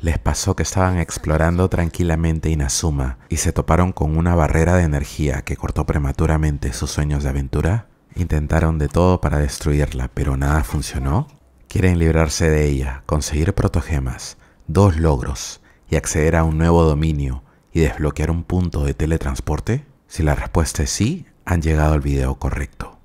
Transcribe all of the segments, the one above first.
Les pasó que estaban explorando tranquilamente Inazuma y se toparon con una barrera de energía que cortó prematuramente sus sueños de aventura. Intentaron de todo para destruirla, pero nada funcionó. Quieren librarse de ella, conseguir protogemas, dos logros y acceder a un nuevo dominio y desbloquear un punto de teletransporte. Si la respuesta es sí, han llegado al video correcto.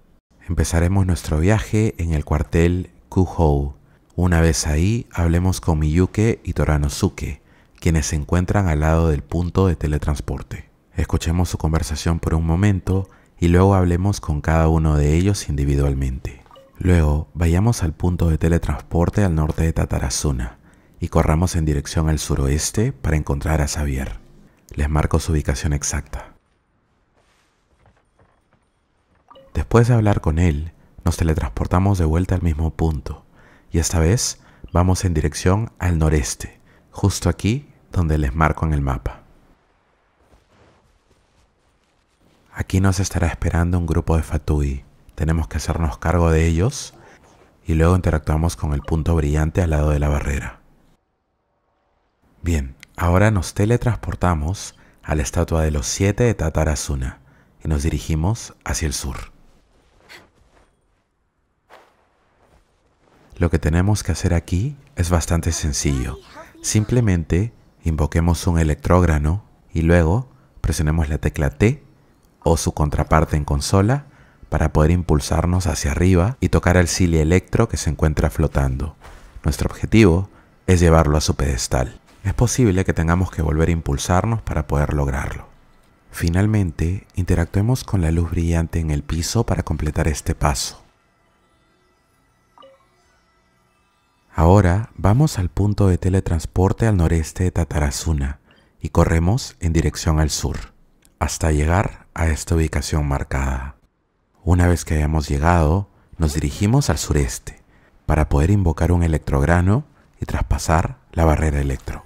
Empezaremos nuestro viaje en el cuartel Kuhou, una vez ahí, hablemos con Miyuke y Toranosuke, quienes se encuentran al lado del punto de teletransporte. Escuchemos su conversación por un momento y luego hablemos con cada uno de ellos individualmente. Luego, vayamos al punto de teletransporte al norte de Tatarazuna y corramos en dirección al suroeste para encontrar a Xavier. Les marco su ubicación exacta. Después de hablar con él, nos teletransportamos de vuelta al mismo punto y esta vez vamos en dirección al noreste, justo aquí donde les marco en el mapa. Aquí nos estará esperando un grupo de Fatui. Tenemos que hacernos cargo de ellos y luego interactuamos con el punto brillante al lado de la barrera. Bien, ahora nos teletransportamos a la estatua de los siete de Tatarasuna y nos dirigimos hacia el sur. Lo que tenemos que hacer aquí es bastante sencillo. Simplemente invoquemos un electrógrano y luego presionemos la tecla T o su contraparte en consola para poder impulsarnos hacia arriba y tocar el sile Electro que se encuentra flotando. Nuestro objetivo es llevarlo a su pedestal. Es posible que tengamos que volver a impulsarnos para poder lograrlo. Finalmente, interactuemos con la luz brillante en el piso para completar este paso. Ahora vamos al punto de teletransporte al noreste de Tatarazuna y corremos en dirección al sur, hasta llegar a esta ubicación marcada. Una vez que hayamos llegado, nos dirigimos al sureste para poder invocar un electrograno y traspasar la barrera electro.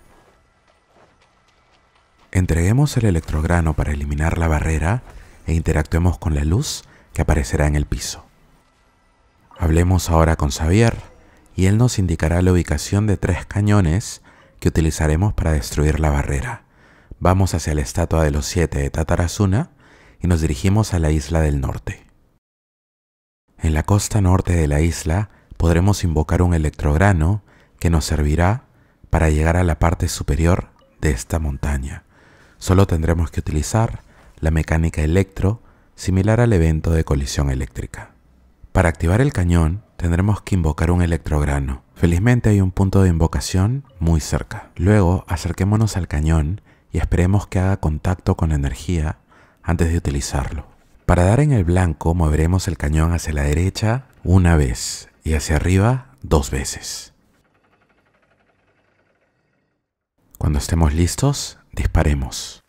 Entreguemos el electrograno para eliminar la barrera e interactuemos con la luz que aparecerá en el piso. Hablemos ahora con Xavier y él nos indicará la ubicación de tres cañones que utilizaremos para destruir la barrera. Vamos hacia la estatua de los siete de Tatarazuna y nos dirigimos a la isla del norte. En la costa norte de la isla podremos invocar un electrograno que nos servirá para llegar a la parte superior de esta montaña. Solo tendremos que utilizar la mecánica electro similar al evento de colisión eléctrica. Para activar el cañón, tendremos que invocar un electrograno. Felizmente hay un punto de invocación muy cerca. Luego acerquémonos al cañón y esperemos que haga contacto con la energía antes de utilizarlo. Para dar en el blanco moveremos el cañón hacia la derecha una vez y hacia arriba dos veces. Cuando estemos listos, disparemos.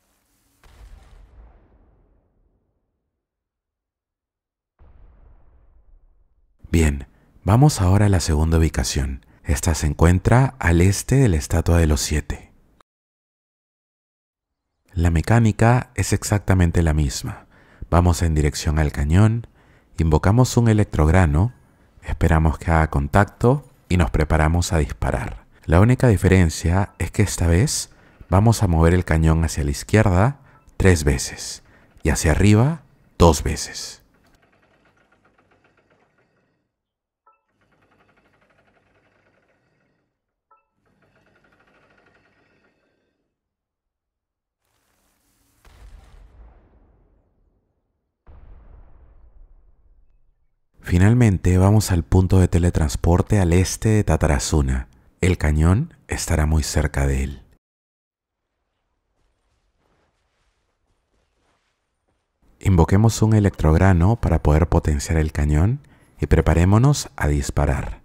Bien, Vamos ahora a la segunda ubicación. Esta se encuentra al este de la Estatua de los Siete. La mecánica es exactamente la misma. Vamos en dirección al cañón, invocamos un electrograno, esperamos que haga contacto y nos preparamos a disparar. La única diferencia es que esta vez vamos a mover el cañón hacia la izquierda tres veces y hacia arriba dos veces. Finalmente vamos al punto de teletransporte al este de Tatarazuna. El cañón estará muy cerca de él. Invoquemos un electrograno para poder potenciar el cañón y preparémonos a disparar.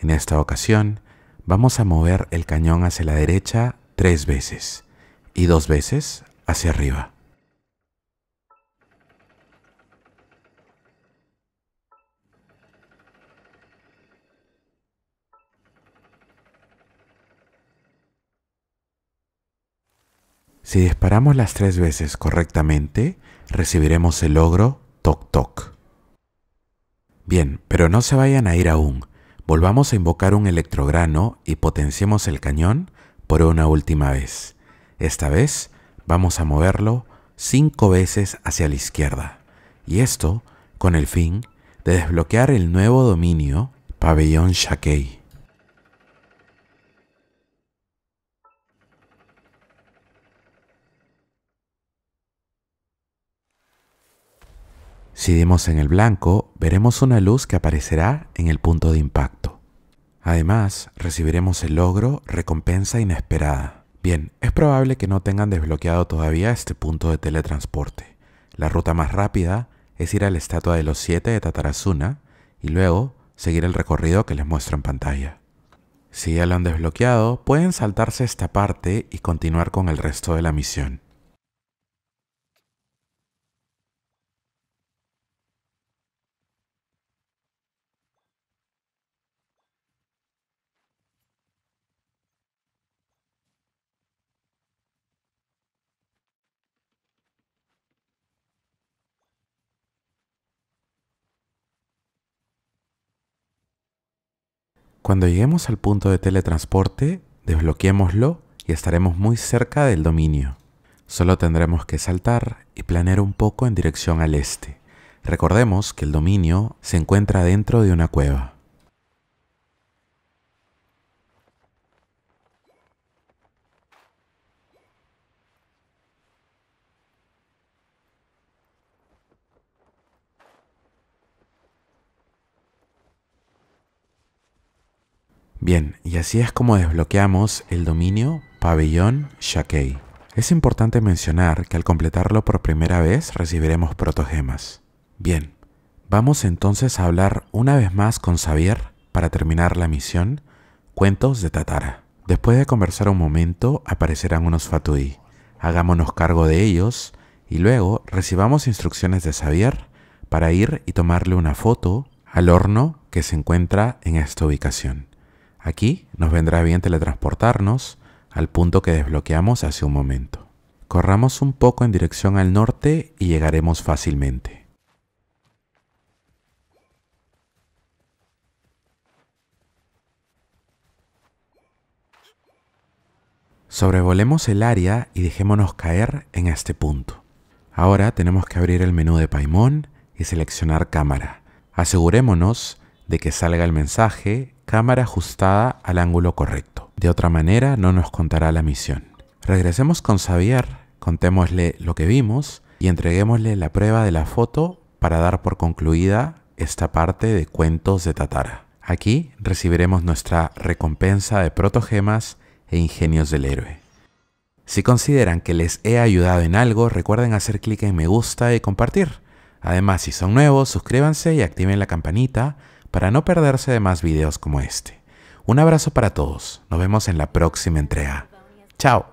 En esta ocasión vamos a mover el cañón hacia la derecha tres veces y dos veces hacia arriba. Si disparamos las tres veces correctamente, recibiremos el logro toc toc. Bien, pero no se vayan a ir aún. Volvamos a invocar un electrograno y potenciemos el cañón por una última vez. Esta vez vamos a moverlo cinco veces hacia la izquierda. Y esto con el fin de desbloquear el nuevo dominio Pabellón Shakey. Si dimos en el blanco, veremos una luz que aparecerá en el punto de impacto. Además, recibiremos el logro recompensa inesperada. Bien, es probable que no tengan desbloqueado todavía este punto de teletransporte. La ruta más rápida es ir a la estatua de los siete de Tatarazuna y luego seguir el recorrido que les muestro en pantalla. Si ya lo han desbloqueado, pueden saltarse esta parte y continuar con el resto de la misión. Cuando lleguemos al punto de teletransporte, desbloqueémoslo y estaremos muy cerca del dominio. Solo tendremos que saltar y planear un poco en dirección al este. Recordemos que el dominio se encuentra dentro de una cueva. Bien, y así es como desbloqueamos el dominio Pabellón Shakei. Es importante mencionar que al completarlo por primera vez recibiremos protogemas. Bien, vamos entonces a hablar una vez más con Xavier para terminar la misión Cuentos de Tatara. Después de conversar un momento aparecerán unos Fatui. Hagámonos cargo de ellos y luego recibamos instrucciones de Xavier para ir y tomarle una foto al horno que se encuentra en esta ubicación. Aquí nos vendrá bien teletransportarnos al punto que desbloqueamos hace un momento. Corramos un poco en dirección al norte y llegaremos fácilmente. Sobrevolemos el área y dejémonos caer en este punto. Ahora tenemos que abrir el menú de Paimon y seleccionar cámara. Asegurémonos de que salga el mensaje cámara ajustada al ángulo correcto. De otra manera no nos contará la misión. Regresemos con Xavier, contémosle lo que vimos y entreguémosle la prueba de la foto para dar por concluida esta parte de cuentos de Tatara. Aquí recibiremos nuestra recompensa de protogemas e ingenios del héroe. Si consideran que les he ayudado en algo, recuerden hacer clic en me gusta y compartir. Además, si son nuevos, suscríbanse y activen la campanita para no perderse de más videos como este. Un abrazo para todos, nos vemos en la próxima entrega. Chao.